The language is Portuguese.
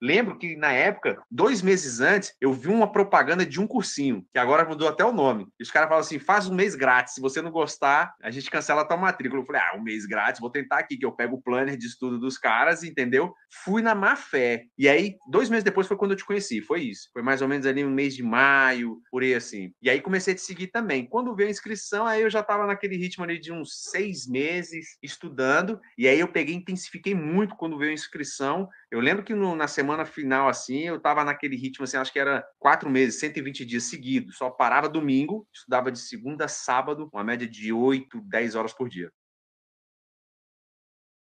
Lembro que na época, dois meses antes, eu vi uma propaganda de um cursinho, que agora mudou até o nome. E os caras falam assim: faz um mês grátis. Se você não gostar, a gente cancela a tua matrícula. Eu falei: ah, um mês grátis, vou tentar aqui, que eu pego o planner de estudo dos caras, entendeu? Fui na má fé. E aí, dois meses depois foi quando eu te conheci. Foi isso. Foi mais ou menos ali no mês de maio, por aí assim. E aí comecei a te seguir também. Quando veio a inscrição, aí eu já tava naquele ritmo ali de uns seis meses estudando. E aí eu peguei, intensifiquei muito quando veio a inscrição. Eu lembro que no, na semana semana final, assim, eu estava naquele ritmo, assim, acho que era quatro meses, 120 dias seguidos. Só parava domingo, estudava de segunda a sábado, uma média de 8, 10 horas por dia.